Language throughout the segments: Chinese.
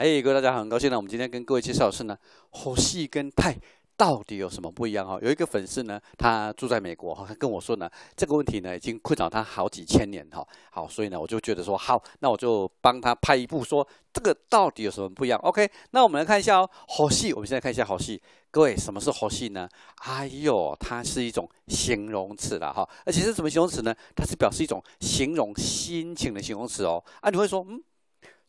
哎，各位大家好，很高兴呢。我们今天跟各位介绍的是呢，好戏跟派到底有什么不一样哦？有一个粉丝呢，他住在美国哈，跟我说呢，这个问题呢，已经困扰他好几千年哈。好，所以呢，我就觉得说，好，那我就帮他拍一部，说这个到底有什么不一样？OK，那我们来看一下哦。好戏，我们现在看一下好戏。各位，什么是好戏呢？哎呦，它是一种形容词了哈。而且是什么形容词呢？它是表示一种形容心情的形容词哦。啊，你会说，嗯。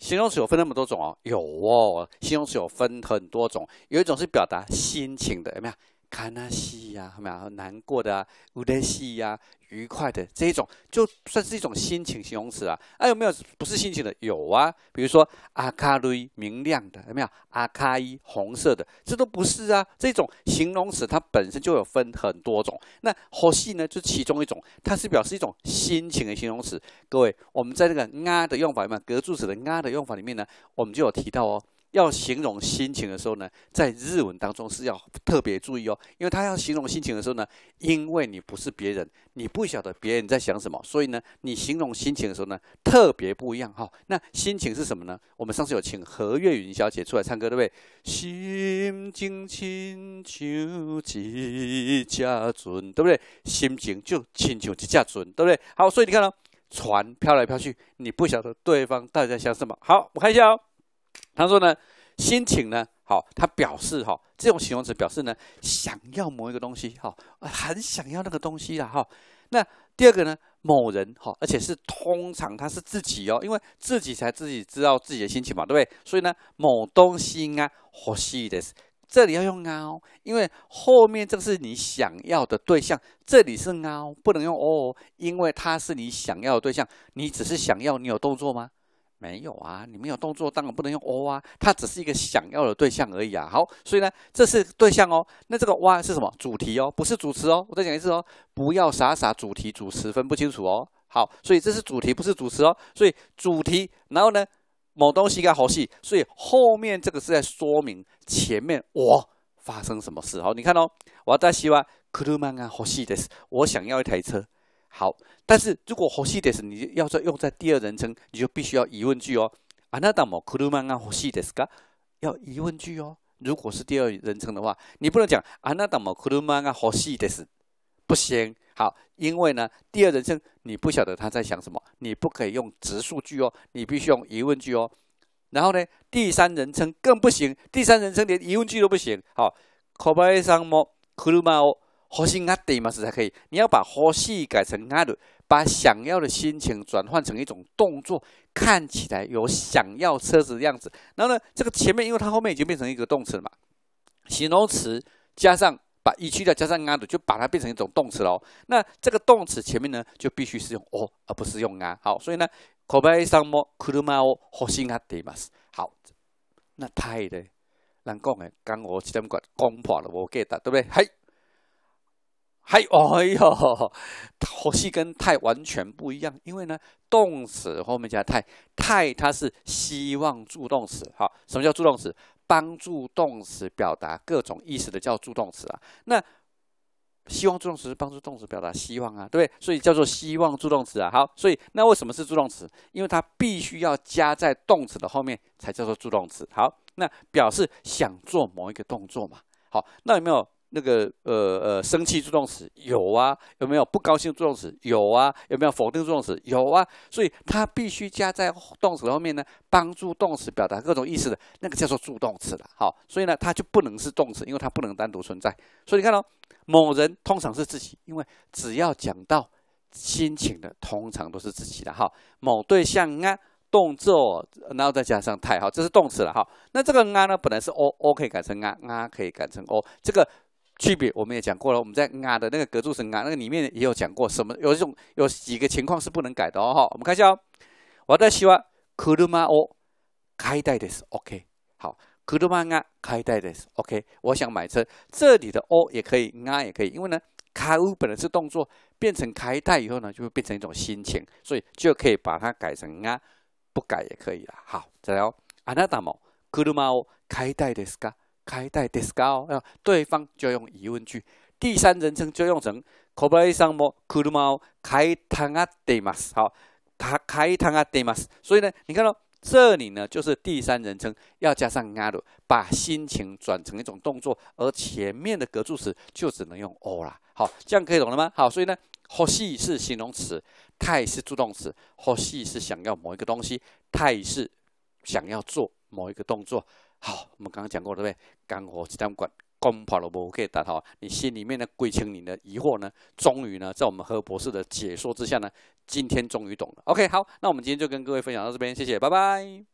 形容词有分那么多种哦，有哦，形容词有分很多种，有一种是表达心情的，有没有？看那西呀，有没有？难过的，乌怜西呀。愉快的这一种，就算是一种心情形容词啊。啊，有没有不是心情的？有啊，比如说阿卡瑞明亮的，有没有？阿卡伊红色的，这都不是啊。这种形容词它本身就有分很多种。那和系呢，就其中一种，它是表示一种心情的形容词。各位，我们在这个啊的用法有面，有格助词的啊的用法里面呢？我们就有提到哦。要形容心情的时候呢，在日文当中是要特别注意哦，因为他要形容心情的时候呢，因为你不是别人，你不晓得别人在想什么，所以呢，你形容心情的时候呢，特别不一样哈。那心情是什么呢？我们上次有请何月云小姐出来唱歌，对不对？心情亲像一只船，对不对？心情就亲像一只船，对不对？好，所以你看呢，船飘来飘去，你不晓得对方到底在想什么。好，我看一下哦。他说呢，心情呢，好，他表示哈，这种形容词表示呢，想要某一个东西哈，很想要那个东西啦哈。那第二个呢，某人哈，而且是通常他是自己哦，因为自己才自己知道自己的心情嘛，对不对？所以呢，某东西啊，欲しいです。这里要用あ哦，因为后面这是你想要的对象，这里是あ哦，不能用お哦，因为它是你想要的对象，你只是想要，你有动作吗？没有啊，你没有动作当然不能用哦啊，它只是一个想要的对象而已啊。好，所以呢，这是对象哦。那这个哇是什么主题哦，不是主词哦。我再讲一次哦，不要傻傻主题主词分不清楚哦。好，所以这是主题，不是主词哦。所以主题，然后呢，某东西该好戏，所以后面这个是在说明前面我发生什么事。好，你看哦，我在希望 k l u 啊好细的是我想要一台车。好，但是如果欲しいです，你要再用在第二人称，你就必须要疑问句哦。a n a も車 m 欲しいです m n e s 要疑问句哦。如果是第二人称的话，你不能讲 a n a も車 m 欲しいです，m n e 不行。好，因为呢，第二人称你不晓得他在想什么，你不可以用直述句哦，你必须用疑问句哦。然后呢，第三人称更不行，第三人称连疑问句都不行。好，kobai s a k 核心阿得嘛是才可以，你要把核心改成阿的，把想要的心情转换成一种动作，看起来有想要车子的样子。然后呢，这个前面因为它后面已经变成一个动词了嘛，形容词加上把一去掉，加上阿的，就把它变成一种动词喽。那这个动词前面呢就必须是用哦，而不是用阿。好，所以呢 k o b 么，y a s 哦，i mo k 嘛 r 好，那太的难讲诶，讲我有点怪，讲破了我给得，对不对？嗨。还，哎呦，口气跟太完全不一样。因为呢，动词后面加太太，它是希望助动词。好，什么叫助动词？帮助动词表达各种意思的叫助动词啊。那希望助动词是帮助动词表达希望啊，对不对？所以叫做希望助动词啊。好，所以那为什么是助动词？因为它必须要加在动词的后面才叫做助动词。好，那表示想做某一个动作嘛。好，那有没有？那个呃呃生气助动词有啊，有没有不高兴助动词有啊，有没有否定助动词有啊？所以它必须加在动词后面呢，帮助动词表达各种意思的那个叫做助动词了，好，所以呢，它就不能是动词，因为它不能单独存在。所以你看哦，某人通常是自己，因为只要讲到心情的，通常都是自己的哈。某对象啊动作，然后再加上太好，这是动词了哈。那这个啊呢，本来是 o o 可以改成啊，啊可以改成 o 这个。区别我们也讲过了，我们在啊的那个格住是啊那个里面也有讲过，什么有一种有几个情况是不能改的哦哈。我们看一下哦，我在希望，くを、買いたいです。OK，好，車が啊、買いたいです。OK，我想买车，这里的哦也可以啊也可以，因为呢，買う本来是动作，变成たい以后呢，就会变成一种心情，所以就可以把它改成啊，不改也可以了好，再来哦，あなたも、車を、買いたいですか？开带 disco，对方就用疑问句，第三人称就用成 kobayashi 什么 kuru tanga d e m a s 好，他 kai tanga d e m a s 所以呢，你看到这里呢，就是第三人称要加上 aru，把心情转成一种动作，而前面的格助词就只能用 o 啦。好，这样可以懂了吗？好，所以呢，hoshi 是形容词，太是助动词，hoshi 是想要某一个东西，太是想要做某一个动作。好，我们刚刚讲过了，对不对？肝火这样管攻跑了，OK，大好。你心里面的归清，你的疑惑呢？终于呢，在我们何博士的解说之下呢，今天终于懂了。OK，好，那我们今天就跟各位分享到这边，谢谢，拜拜。